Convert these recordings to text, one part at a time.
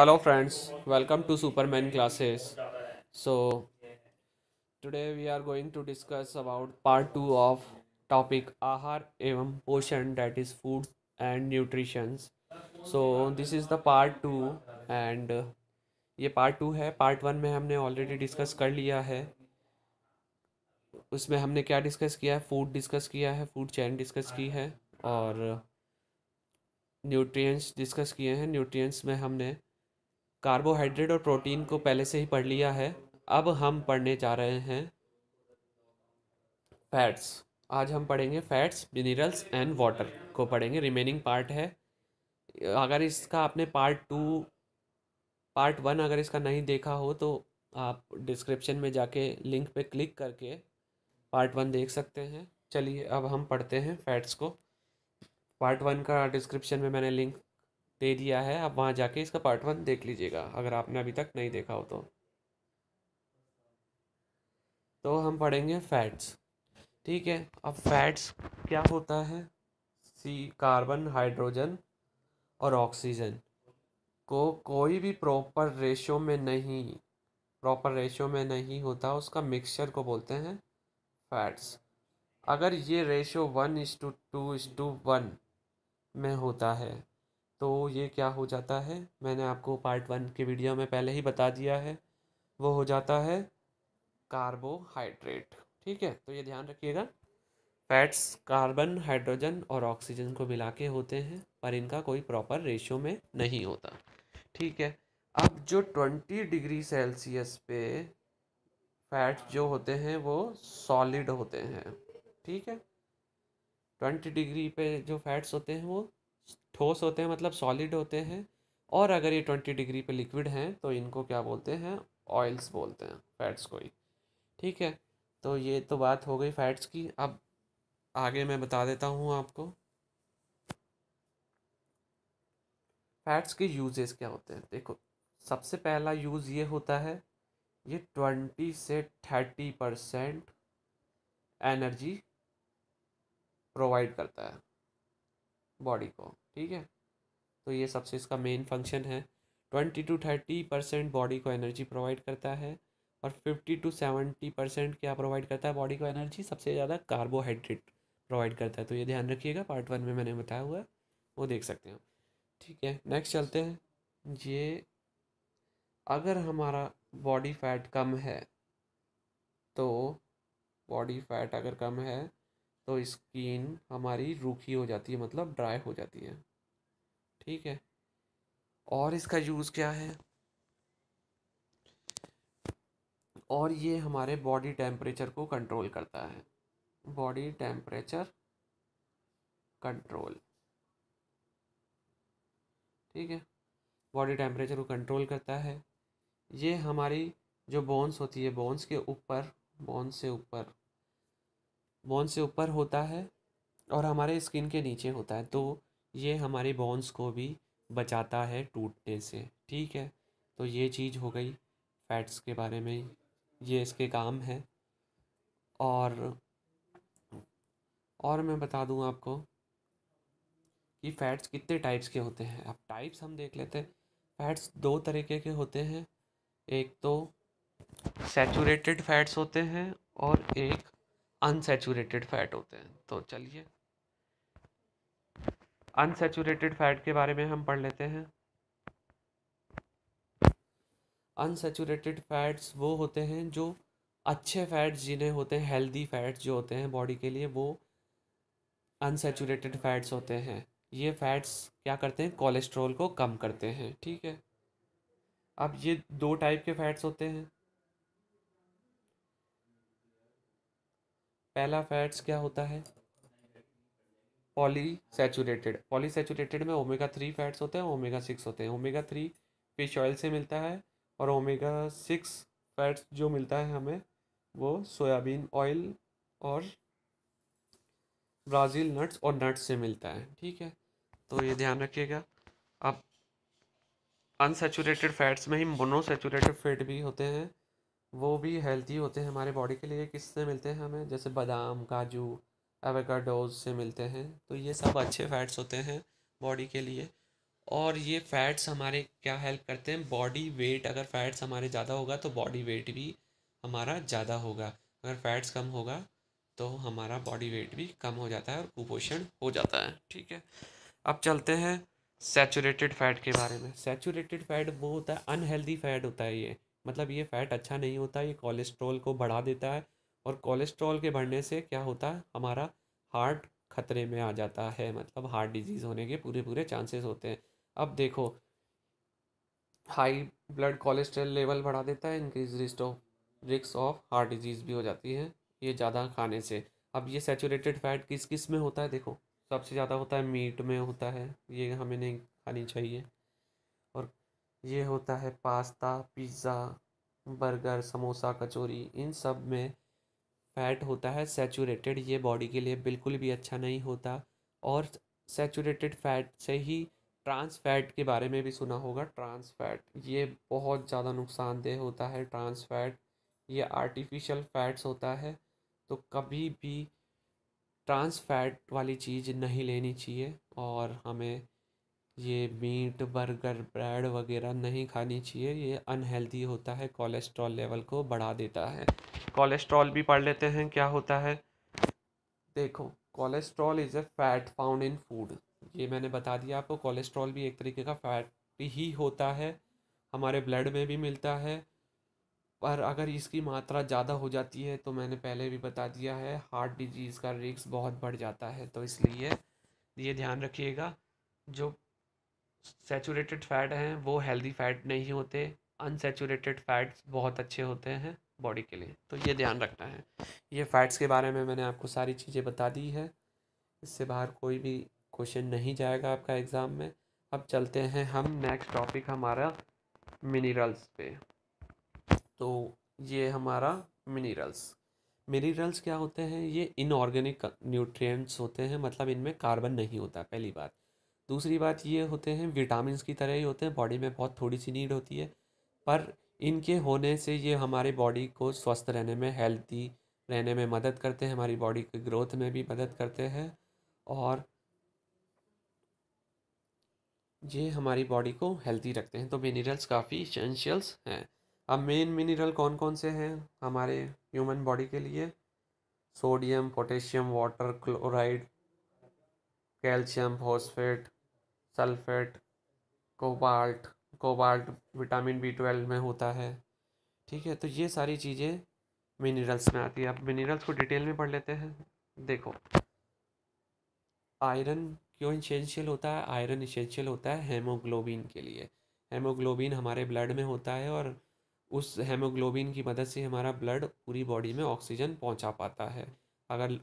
hello friends welcome to superman classes so today we are going to discuss about part two of topic आहार एवं पोषण that is food and nutritions so this is the part two and ये part two है part one में हमने already discuss कर लिया है उसमें हमने क्या डिस्कस किया है फूड डिस्कस किया है फूड चैन डिस्कस की है और न्यूट्रिएंट्स डिस्कस किए हैं न्यूट्रिएंट्स में हमने कार्बोहाइड्रेट और प्रोटीन को पहले से ही पढ़ लिया है अब हम पढ़ने जा रहे हैं फैट्स आज हम पढ़ेंगे फैट्स मिनरल्स एंड वाटर को पढ़ेंगे रिमेनिंग पार्ट है अगर इसका आपने पार्ट टू पार्ट वन अगर इसका नहीं देखा हो तो आप डिस्क्रिप्शन में जाके लिंक पे क्लिक करके पार्ट वन देख सकते हैं चलिए अब हम पढ़ते हैं फैट्स को पार्ट वन का डिस्क्रिप्शन में मैंने लिंक दे दिया है आप वहाँ जाके इसका पार्ट वन देख लीजिएगा अगर आपने अभी तक नहीं देखा हो तो तो हम पढ़ेंगे फैट्स ठीक है अब फैट्स क्या होता है सी कार्बन हाइड्रोजन और ऑक्सीजन को कोई भी प्रॉपर रेशो में नहीं प्रॉपर रेशो में नहीं होता उसका मिक्सचर को बोलते हैं फैट्स अगर ये ratio one is to two is to one में होता है तो ये क्या हो जाता है मैंने आपको पार्ट वन के वीडियो में पहले ही बता दिया है वो हो जाता है कार्बोहाइड्रेट ठीक है तो ये ध्यान रखिएगा फैट्स कार्बन हाइड्रोजन और ऑक्सीजन को मिला के होते हैं पर इनका कोई प्रॉपर रेशियो में नहीं होता ठीक है अब जो ट्वेंटी डिग्री सेल्सियस पे फैट्स जो होते हैं वो सॉलिड होते हैं ठीक है ट्वेंटी डिग्री पे जो फैट्स होते हैं वो ठोस होते हैं मतलब सॉलिड होते हैं और अगर ये ट्वेंटी डिग्री पे लिक्विड हैं तो इनको क्या बोलते हैं ऑयल्स बोलते हैं फैट्स को ही ठीक है तो ये तो बात हो गई फैट्स की अब आगे मैं बता देता हूँ आपको फैट्स के यूजेस क्या होते हैं देखो सबसे पहला यूज़ ये होता है ये ट्वेंटी से थर्टी परसेंट एनर्जी प्रोवाइड करता है बॉडी को ठीक है तो ये सबसे इसका मेन फंक्शन है twenty to thirty percent body को एनर्जी प्रोवाइड करता है और फिफ्टी टू सेवेंटी परसेंट क्या प्रोवाइड करता है बॉडी को एनर्जी सबसे ज़्यादा कार्बोहाइड्रेट प्रोवाइड करता है तो ये ध्यान रखिएगा पार्ट वन में मैंने बताया हुआ है वो देख सकते हैं ठीक है नेक्स्ट चलते हैं ये अगर हमारा बॉडी फैट कम है तो बॉडी फैट अगर कम है तो स्किन हमारी रूखी हो जाती है मतलब ड्राई हो जाती है ठीक है और इसका यूज़ क्या है और ये हमारे बॉडी टेम्परेचर को कंट्रोल करता है बॉडी टेम्परेचर कंट्रोल ठीक है बॉडी टेम्परेचर को कंट्रोल करता है ये हमारी जो बोन्स होती है बोन्स के ऊपर बोन्स से ऊपर बोन से ऊपर होता है और हमारे स्किन के नीचे होता है तो ये हमारे बोन्स को भी बचाता है टूटने से ठीक है तो ये चीज़ हो गई फैट्स के बारे में ये इसके काम है और और मैं बता दूं आपको कि फैट्स कितने टाइप्स के होते हैं अब टाइप्स हम देख लेते हैं फैट्स दो तरीके के होते हैं एक तो सैचुरेटेड फैट्स होते हैं और एक अनसेचूरेटेड फैट होते हैं तो चलिए अनसेचूरेटेड फैट के बारे में हम पढ़ लेते हैं अनसेचूरेटेड फैट्स वो होते हैं जो अच्छे फैट्स जिन्हें होते हैं हेल्दी फैट्स जो होते हैं बॉडी के लिए वो अनसेचूरेटेड फैट्स होते हैं ये फैट्स क्या करते हैं कोलेस्ट्रॉल को कम करते हैं ठीक है अब ये दो टाइप के फैट्स होते हैं पहला फैट्स क्या होता है पॉली सेचूरेटेड में ओमेगा थ्री फैट्स होते हैं ओमेगा सिक्स होते हैं ओमेगा थ्री फिश ऑयल से मिलता है और ओमेगा सिक्स फैट्स जो मिलता है हमें वो सोयाबीन ऑयल और ब्राज़ील नट्स और नट्स से मिलता है ठीक है तो ये ध्यान रखिएगा अब अनसेचूरेटेड फैट्स में ही मोनोसेचुरेटेड फैट भी होते हैं वो भी हेल्थी होते हैं हमारे बॉडी के लिए किससे मिलते हैं हमें जैसे बादाम काजू एवेकाडोज से मिलते हैं तो ये सब अच्छे फैट्स होते हैं बॉडी के लिए और ये फैट्स हमारे क्या हेल्प करते हैं बॉडी वेट अगर फैट्स हमारे ज़्यादा होगा तो बॉडी वेट भी हमारा ज़्यादा होगा अगर फैट्स कम होगा तो हमारा बॉडी वेट भी कम हो जाता है और कुपोषण हो जाता है ठीक है अब चलते हैं सेचूरेटेड फैट के बारे में सेचूरेटेड फैट वो होता है अनहेल्दी फैट होता है ये मतलब ये फ़ैट अच्छा नहीं होता ये कोलेस्ट्रॉल को बढ़ा देता है और कोलेस्ट्रॉल के बढ़ने से क्या होता है हमारा हार्ट खतरे में आ जाता है मतलब हार्ट डिजीज़ होने के पूरे पूरे चांसेस होते हैं अब देखो हाई ब्लड कोलेस्ट्रॉल लेवल बढ़ा देता है इंक्रीज रिस्ट ऑफ रिक्स ऑफ हार्ट डिजीज़ भी हो जाती है ये ज़्यादा खाने से अब ये सेचूरेटेड फैट किस किस में होता है देखो सबसे ज़्यादा होता है मीट में होता है ये हमें नहीं खानी चाहिए ये होता है pasta pizza burger samosa kachori इन सब में फैट होता है सैचुरेटेड ये बॉडी के लिए बिल्कुल भी अच्छा नहीं होता और सैचुरेटेड फैट से ही ट्रांस फैट के बारे में भी सुना होगा ट्रांस फैट ये बहुत ज़्यादा नुकसानदेह होता है ट्रांस फैट ये आर्टिफिशियल फैट्स होता है तो कभी भी ट्रांस फैट वाली चीज़ नहीं लेनी चाहिए और हमें ये मीट बर्गर ब्रेड वगैरह नहीं खानी चाहिए ये अनहेल्दी होता है कोलेस्ट्रॉल लेवल को बढ़ा देता है कोलेस्ट्रॉल भी पढ़ लेते हैं क्या होता है देखो cholesterol is a fat found in food ये मैंने बता दिया आपको कोलेस्ट्रॉल भी एक तरीके का फैट ही होता है हमारे ब्लड में भी मिलता है पर अगर इसकी मात्रा ज़्यादा हो जाती है तो मैंने पहले भी बता दिया है हार्ट डिजीज़ का रिस्क बहुत बढ़ जाता है तो इसलिए ये ध्यान रखिएगा जो सेचूरेटेड फैट हैं वो हेल्दी फैट नहीं होते अनसेचूरेटेड फैट्स बहुत अच्छे होते हैं बॉडी के लिए तो ये ध्यान रखना है ये फैट्स के बारे में मैंने आपको सारी चीज़ें बता दी है इससे बाहर कोई भी क्वेश्चन नहीं जाएगा आपका एग्ज़ाम में अब चलते हैं हम नेक्स्ट टॉपिक हमारा मिनरल्स पे तो ये हमारा मिनरल्स मिनरल्स क्या होते हैं ये इनऑर्गेनिक न्यूट्रिएंट्स होते हैं मतलब इनमें कार्बन नहीं होता पहली बात दूसरी बात ये होते हैं विटामिन की तरह ही होते हैं बॉडी में बहुत थोड़ी सी नीड होती है पर इनके होने से ये हमारे बॉडी को स्वस्थ रहने में हेल्थी रहने में मदद करते हैं हमारी बॉडी की ग्रोथ में भी मदद करते हैं और ये हमारी बॉडी को हेल्थी रखते हैं तो मिनरल्स काफ़ी इसेंशियल्स हैं अब मेन मिनरल कौन कौन से हैं हमारे ह्यूमन बॉडी के लिए sodium potassium water chloride calcium phosphate sulphate cobalt cobalt vitamin B twelve में होता है ठीक है तो ये सारी चीज़ें मिनरल्स में आती है आप मिनरल्स को डिटेल में पढ़ लेते हैं देखो आयरन क्यों इसेंशियल होता है आयरन इसेंशियल होता है हेमोग्लोबिन के लिए हेमोग्लोबिन हमारे ब्लड में होता है और उस हेमोग्लोबिन की मदद से हमारा ब्लड पूरी बॉडी में ऑक्सीजन पहुंचा पाता है अगर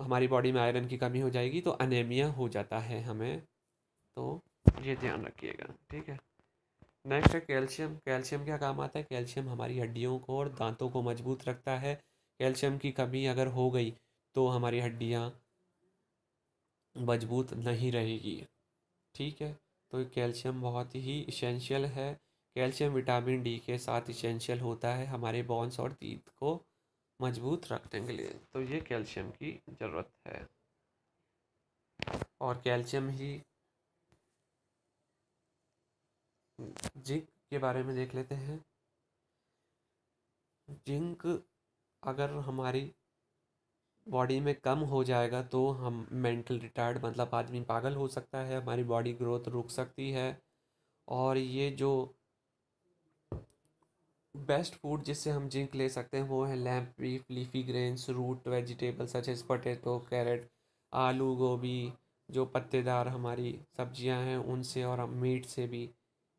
हमारी बॉडी में आयरन की कमी हो जाएगी तो अनेमिया हो जाता है हमें तो ये ध्यान रखिएगा ठीक है नेक्स्ट है कैल्शियम कैल्शियम क्या काम आता है कैल्शियम हमारी हड्डियों को और दांतों को मजबूत रखता है कैल्शियम की कमी अगर हो गई तो हमारी हड्डियाँ मजबूत नहीं रहेगी ठीक है तो कैल्शियम बहुत ही इसेंशियल है कैल्शियम विटामिन डी के साथ इसेंशियल होता है हमारे बॉन्स और तीत को मजबूत रखने के लिए तो ये कैल्शियम की ज़रूरत है और कैल्शियम ही जिंक के बारे में देख लेते हैं जिंक अगर हमारी बॉडी में कम हो जाएगा तो हम मेंटल रिटायर्ड मतलब आदमी पागल हो सकता है हमारी बॉडी ग्रोथ रुक सकती है और ये जो बेस्ट फूड जिससे हम जिंक ले सकते हैं वो है lamb beef leafy greens root vegetable such as potato carrot आलू गोभी जो पत्तेदार हमारी सब्जियां हैं उनसे और हम मीट से भी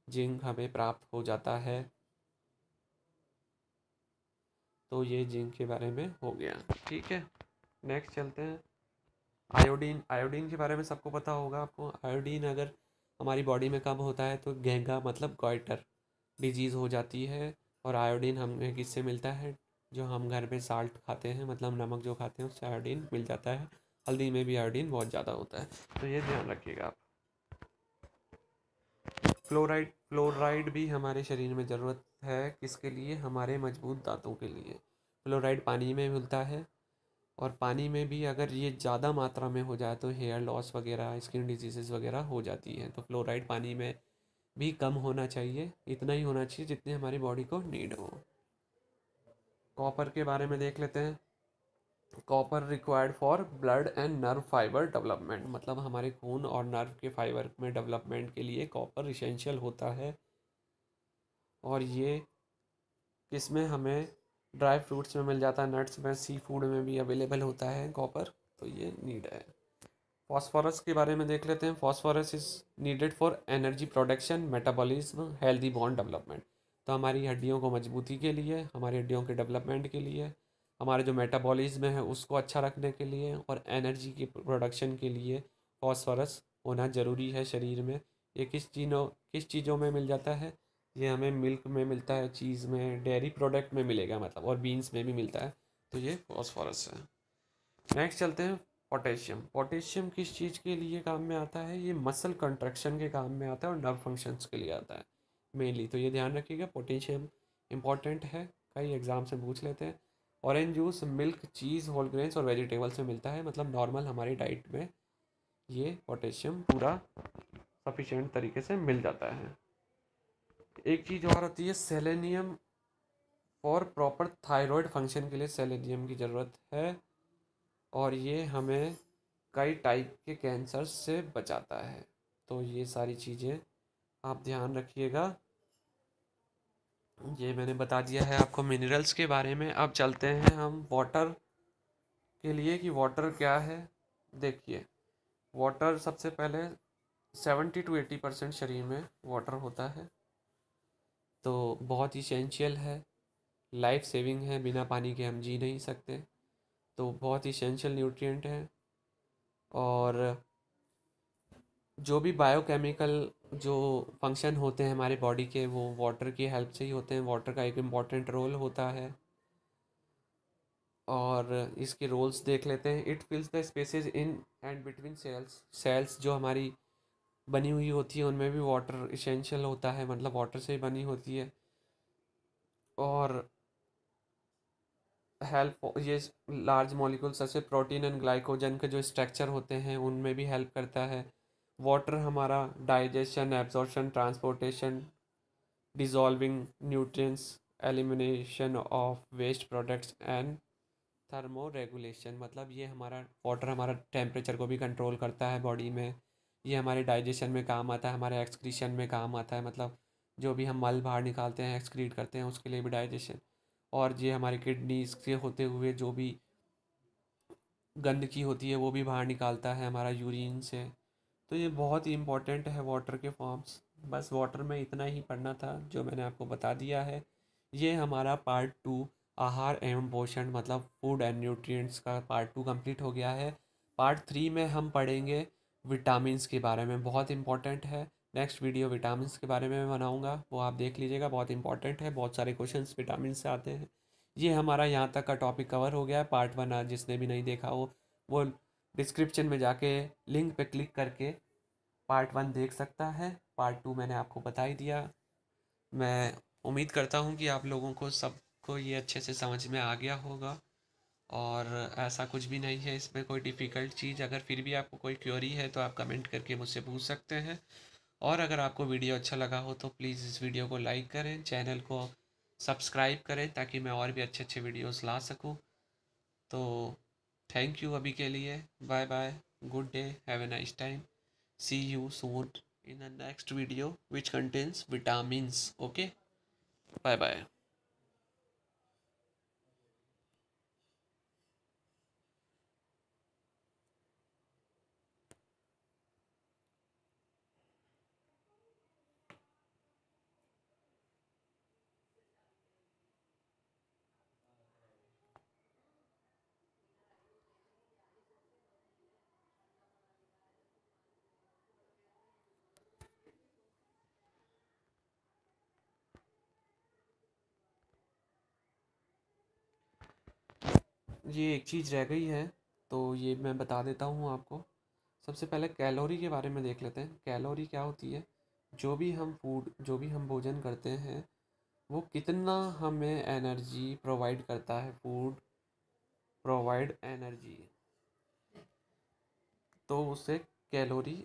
जिंक हमें प्राप्त हो जाता है तो ये जिंक के बारे में हो गया ठीक है नेक्स्ट चलते हैं आयोडीन आयोडीन के बारे में सबको पता होगा आपको आयोडीन अगर हमारी बॉडी में कम होता है तो गहंगा मतलब गोइटर डिजीज़ हो जाती है और आयोडीन हमें किससे मिलता है जो हम घर में साल्ट खाते हैं मतलब नमक जो खाते हैं उससे आयोडीन मिल जाता है हल्दी में भी आयोडीन बहुत ज़्यादा होता है तो ये ध्यान रखिएगा आप फ्लोराइड फ्लोराइड भी हमारे शरीर में ज़रूरत है किसके लिए हमारे मजबूत दांतों के लिए फ्लोराइड पानी में मिलता है और पानी में भी अगर ये ज़्यादा मात्रा में हो जाए तो हेयर लॉस वगैरह स्किन डिजीज़ वगैरह हो जाती हैं तो फ्लोराइड पानी में भी कम होना चाहिए इतना ही होना चाहिए जितने हमारी बॉडी को नीड हो कॉपर के बारे में देख लेते हैं copper required for blood and nerve fibre development मतलब हमारे खून और नर्व के फाइबर में डेवलपमेंट के लिए कॉपर इसेंशियल होता है और ये इसमें हमें ड्राई फ्रूट्स में मिल जाता है नट्स में सी फूड में भी अवेलेबल होता है कॉपर तो ये नीड है फॉस्फोरस के बारे में देख लेते हैं phosphorus is needed for energy production metabolism healthy bond development तो हमारी हड्डियों को मजबूती के लिए हमारी हड्डियों के डेवलपमेंट के लिए हमारे जो मेटाबॉलिज्म है उसको अच्छा रखने के लिए और एनर्जी के प्रोडक्शन के लिए फॉस्फोरस होना ज़रूरी है शरीर में ये किस चीज़ों किस चीज़ों में मिल जाता है ये हमें मिल्क में मिलता है चीज़ में डेयरी प्रोडक्ट में मिलेगा मतलब और बीन्स में भी मिलता है तो ये फॉस्फोरस है नेक्स्ट चलते हैं पोटेशियम पोटेशियम किस चीज़ के लिए काम में आता है ये मसल कंट्रक्शन के काम में आता है और नर्व फंक्शंस के लिए आता है मेनली तो ये ध्यान रखिएगा पोटेशियम इंपॉर्टेंट है कई एग्ज़ाम से पूछ लेते हैं orange juice milk cheese whole grains और वेजिटेबल्स में मिलता है मतलब नॉर्मल हमारी डाइट में ये पोटेशियम पूरा सफिशेंट तरीके से मिल जाता है एक चीज़ और होती है selenium for proper thyroid function के लिए सेलेनियम की ज़रूरत है और ये हमें कई टाइप के कैंसर से बचाता है तो ये सारी चीज़ें आप ध्यान रखिएगा ये मैंने बता दिया है आपको मिनरल्स के बारे में अब चलते हैं हम वाटर के लिए कि वाटर क्या है देखिए वाटर सबसे पहले सेवेंटी टू एटी परसेंट शरीर में वाटर होता है तो बहुत इसेंशियल है लाइफ सेविंग है बिना पानी के हम जी नहीं सकते तो बहुत इसेंशियल न्यूट्रिएंट है और जो भी बायोकेमिकल जो फंक्शन होते हैं हमारे बॉडी के वो वाटर की हेल्प से ही होते हैं वाटर का एक इम्पॉर्टेंट रोल होता है और इसके रोल्स देख लेते हैं it fills the spaces in and between cells cells जो हमारी बनी हुई होती है उनमें भी वाटर इसेंशियल होता है मतलब वाटर से ही बनी होती है और हेल्प ये लार्ज मॉलिक्यूल सबसे प्रोटीन एंड ग्लाइकोजन के जो स्ट्रक्चर होते हैं उनमें भी हेल्प करता है वाटर हमारा digestion absorption transportation dissolving nutrients elimination of waste products and thermo regulation मतलब ये हमारा वाटर हमारा टेम्परेचर को भी कंट्रोल करता है बॉडी में ये हमारे डाइजेशन में काम आता है हमारे एक्सक्रीशन में काम आता है मतलब जो भी हम मल बाहर निकालते हैं एक्सक्रीट करते हैं उसके लिए भी डाइजेशन और ये हमारे किडनीज के होते हुए जो भी गंदगी होती है वो भी बाहर निकालता है हमारा यूरिन से तो ये बहुत ही इम्पोर्टेंट है वाटर के फॉर्म्स बस वाटर में इतना ही पढ़ना था जो मैंने आपको बता दिया है ये हमारा पार्ट टू आहार एवं पोषण मतलब फूड एंड न्यूट्रिएंट्स का पार्ट टू कंप्लीट हो गया है पार्ट थ्री में हम पढ़ेंगे विटामिन के बारे में बहुत इंपॉर्टेंट है नेक्स्ट वीडियो विटामिन के बारे में मैं बनाऊँगा वो आप देख लीजिएगा बहुत इंपॉर्टेंट है बहुत सारे क्वेश्चन विटामिन से आते हैं ये हमारा यहाँ तक का टॉपिक कवर हो गया है पार्ट वन जिसने भी नहीं देखा हो वो डिस्क्रिप्शन में जाके लिंक पे क्लिक करके पार्ट वन देख सकता है पार्ट टू मैंने आपको बता ही दिया मैं उम्मीद करता हूँ कि आप लोगों को सबको ये अच्छे से समझ में आ गया होगा और ऐसा कुछ भी नहीं है इसमें कोई डिफ़िकल्ट चीज़ अगर फिर भी आपको कोई क्योरी है तो आप कमेंट करके मुझसे पूछ सकते हैं और अगर आपको वीडियो अच्छा लगा हो तो प्लीज़ इस वीडियो को लाइक करें चैनल को सब्सक्राइब करें ताकि मैं और भी अच्छे अच्छे वीडियोस ला सकूं तो थैंक यू अभी के लिए bye bye good day have a nice time see you soon in the next video which contains vitamins okay bye bye ये एक चीज़ रह गई है तो ये मैं बता देता हूँ आपको सबसे पहले कैलोरी के बारे में देख लेते हैं कैलोरी क्या होती है जो भी हम फूड जो भी हम भोजन करते हैं वो कितना हमें एनर्जी प्रोवाइड करता है फूड प्रोवाइड एनर्जी तो उसे कैलोरी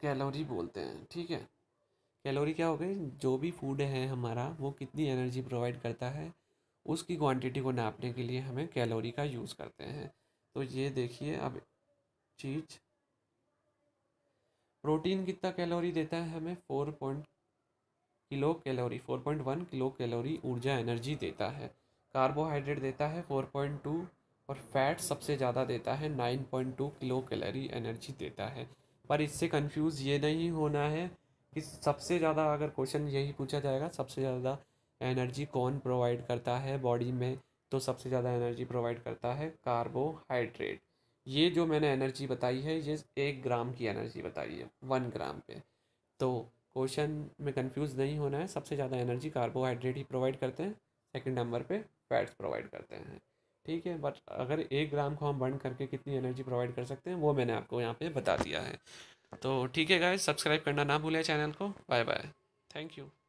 कैलोरी बोलते हैं ठीक है कैलोरी क्या हो गई जो भी फूड है हमारा वो कितनी एनर्जी प्रोवाइड करता है उसकी क्वांटिटी को नापने के लिए हमें कैलोरी का यूज़ करते हैं तो ये देखिए अब चीज प्रोटीन कितना कैलोरी देता है हमें four point kilo calorie four point one kilo calorie ऊर्जा एनर्जी देता है कार्बोहाइड्रेट देता है फोर पॉइंट टू और फैट सबसे ज़्यादा देता है nine point two kilo calorie energy देता है पर इससे कंफ्यूज ये नहीं होना है कि सबसे ज़्यादा अगर क्वेश्चन यही पूछा जाएगा सबसे ज़्यादा एनर्जी कौन प्रोवाइड करता है बॉडी में तो सबसे ज़्यादा एनर्जी प्रोवाइड करता है कार्बोहाइड्रेट ये जो मैंने एनर्जी बताई है ये एक ग्राम की एनर्जी बताई है वन ग्राम पे तो क्वेश्चन में कंफ्यूज नहीं होना है सबसे ज़्यादा एनर्जी कार्बोहाइड्रेट ही प्रोवाइड करते हैं सेकंड नंबर पे फैट्स प्रोवाइड करते हैं ठीक है बट अगर एक ग्राम को हम बर्न करके कितनी एनर्जी प्रोवाइड कर सकते हैं वो मैंने आपको यहाँ पर बता दिया है तो ठीक है गाय सब्सक्राइब करना ना भूलें चैनल को बाय बाय थैंक यू